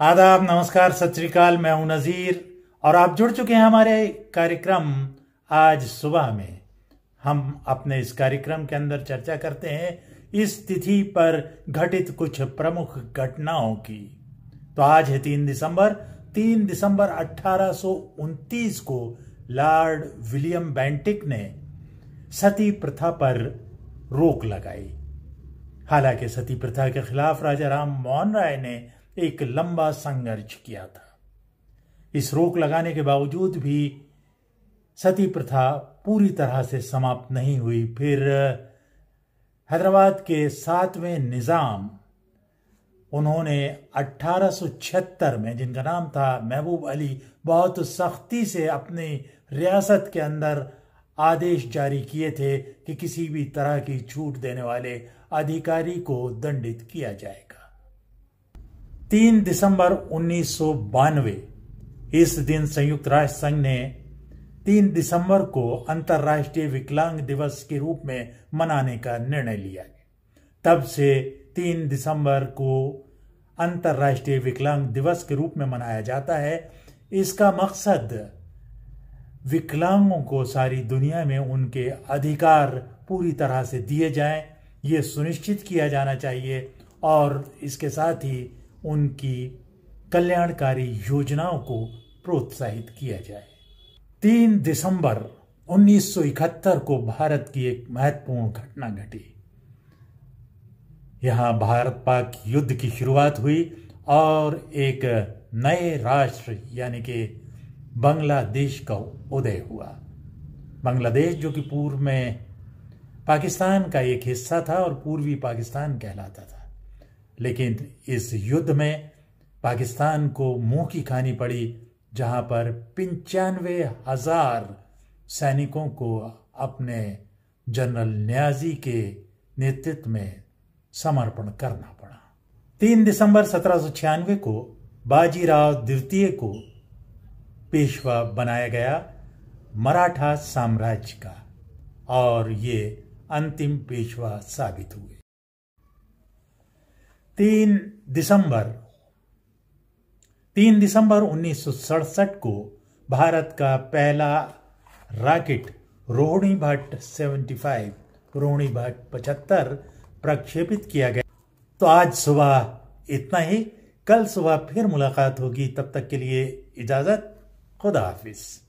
आदाब नमस्कार सत श्रीकाल मैं हूं नज़ीर और आप जुड़ चुके हैं हमारे कार्यक्रम आज सुबह में हम अपने इस कार्यक्रम के अंदर चर्चा करते हैं इस तिथि पर घटित कुछ प्रमुख घटनाओं की तो आज है तीन दिसंबर तीन दिसंबर अठारह को लॉर्ड विलियम बैंटिक ने सती प्रथा पर रोक लगाई हालांकि सती प्रथा के खिलाफ राजा राम मोहन राय ने एक लंबा संघर्ष किया था इस रोक लगाने के बावजूद भी सती प्रथा पूरी तरह से समाप्त नहीं हुई फिर हैदराबाद के सातवें निज़ाम उन्होंने 1876 में जिनका नाम था महबूब अली बहुत सख्ती से अपनी रियासत के अंदर आदेश जारी किए थे कि किसी भी तरह की छूट देने वाले अधिकारी को दंडित किया जाएगा तीन दिसंबर उन्नीस इस दिन संयुक्त राष्ट्र संघ ने तीन दिसंबर को अंतर्राष्ट्रीय विकलांग दिवस के रूप में मनाने का निर्णय लिया तब से तीन दिसंबर को अंतर्राष्ट्रीय विकलांग दिवस के रूप में मनाया जाता है इसका मकसद विकलांगों को सारी दुनिया में उनके अधिकार पूरी तरह से दिए जाएं ये सुनिश्चित किया जाना चाहिए और इसके साथ ही उनकी कल्याणकारी योजनाओं को प्रोत्साहित किया जाए तीन दिसंबर 1971 को भारत की एक महत्वपूर्ण घटना घटी यहां भारत पाक युद्ध की शुरुआत हुई और एक नए राष्ट्र यानी कि बांग्लादेश का उदय हुआ बांग्लादेश जो कि पूर्व में पाकिस्तान का एक हिस्सा था और पूर्वी पाकिस्तान कहलाता था लेकिन इस युद्ध में पाकिस्तान को मुंह की खानी पड़ी जहां पर पंचानवे हजार सैनिकों को अपने जनरल न्याजी के नेतृत्व में समर्पण करना पड़ा तीन दिसंबर सत्रह को बाजीराव द्वितीय को पेशवा बनाया गया मराठा साम्राज्य का और ये अंतिम पेशवा साबित हुए तीन दिसंबर तीन दिसंबर उन्नीस को भारत का पहला रॉकेट रोहिणी भट्ट 75 रोहिणी भट्ट पचहत्तर प्रक्षेपित किया गया तो आज सुबह इतना ही कल सुबह फिर मुलाकात होगी तब तक के लिए इजाज़त खुदा हाफिज़